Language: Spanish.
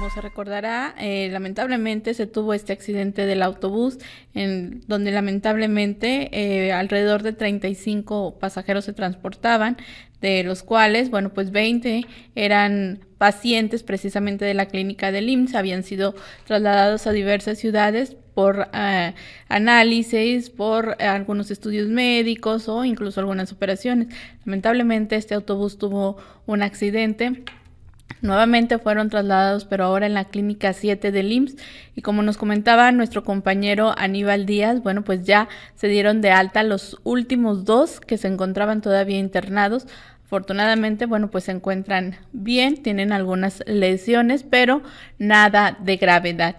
Como se recordará, eh, lamentablemente se tuvo este accidente del autobús, en donde lamentablemente eh, alrededor de 35 pasajeros se transportaban, de los cuales, bueno, pues 20 eran pacientes precisamente de la clínica del IMSS, habían sido trasladados a diversas ciudades por eh, análisis, por algunos estudios médicos o incluso algunas operaciones. Lamentablemente este autobús tuvo un accidente Nuevamente fueron trasladados, pero ahora en la clínica 7 del IMSS. Y como nos comentaba nuestro compañero Aníbal Díaz, bueno, pues ya se dieron de alta los últimos dos que se encontraban todavía internados. Afortunadamente, bueno, pues se encuentran bien, tienen algunas lesiones, pero nada de gravedad.